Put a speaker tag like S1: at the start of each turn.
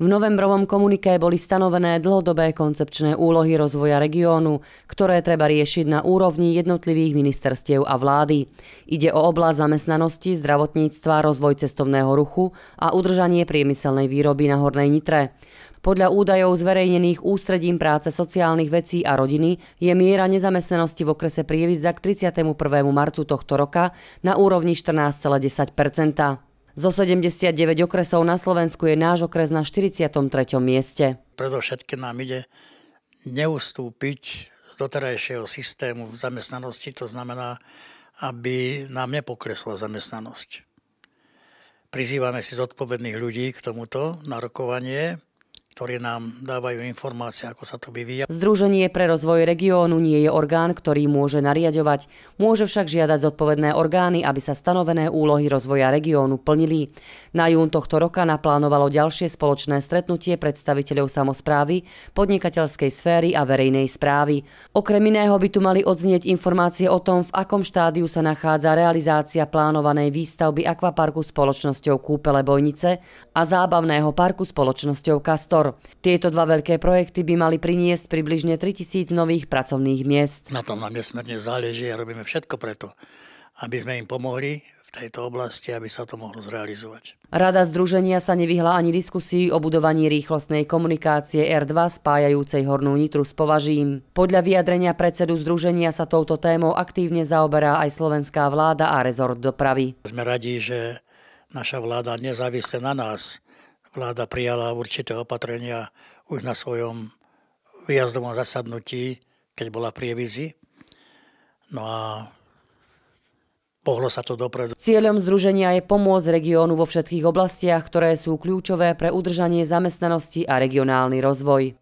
S1: V novembrovom komuniké boli stanovené dlhodobé koncepčné úlohy rozvoja regiónu, ktoré treba riešiť na úrovni jednotlivých ministerstiev a vlády. Ide o oblasť zamestnanosti, zdravotníctva, rozvoj cestovného ruchu a udržanie priemyselnej výroby na Hornej Nitre. Podľa údajov zverejnených Ústredím práce sociálnych vecí a rodiny je miera nezamestnanosti v okrese Prievidza k 31. marcu tohto roka na úrovni 14,10 zo 79 okresov na Slovensku je náš okres na 43. mieste.
S2: Predovšetkým nám ide neustúpiť z doterajšieho systému v zamestnanosti, to znamená, aby nám nepokresla zamestnanosť. Prizývame si zodpovedných ľudí k tomuto narokovanie ktorí nám dávajú informácie, ako sa to vyvíja.
S1: Združenie pre rozvoj regiónu nie je orgán, ktorý môže nariadovať. Môže však žiadať zodpovedné orgány, aby sa stanovené úlohy rozvoja regiónu plnili. Na jún tohto roka naplánovalo ďalšie spoločné stretnutie predstaviteľov samozprávy, podnikateľskej sféry a verejnej správy. Okrem iného by tu mali odznieť informácie o tom, v akom štádiu sa nachádza realizácia plánovanej výstavby akvaparku spoločnosťou Kúpele Bojnice a zábavného parku spoločnosťou Kastor. Tieto dva veľké projekty by mali priniesť približne 3000 nových pracovných miest.
S2: Na tom nám nesmierne záleží a robíme všetko preto, aby sme im pomohli v tejto oblasti, aby sa to mohlo zrealizovať.
S1: Rada združenia sa nevyhla ani diskusii o budovaní rýchlostnej komunikácie R2 spájajúcej Hornú Nitru s Považím. Podľa vyjadrenia predsedu združenia sa touto témou aktívne zaoberá aj slovenská vláda a
S2: rezort dopravy. Sme radi, že naša vláda nezávisle na nás vláda prijala určité opatrenia už na svojom výjazdovom zasadnutí, keď bola prievizi. No a pohlo sa to dopredu.
S1: Cieľom združenia je pomôcť regiónu vo všetkých oblastiach, ktoré sú kľúčové pre udržanie zamestnanosti a regionálny rozvoj.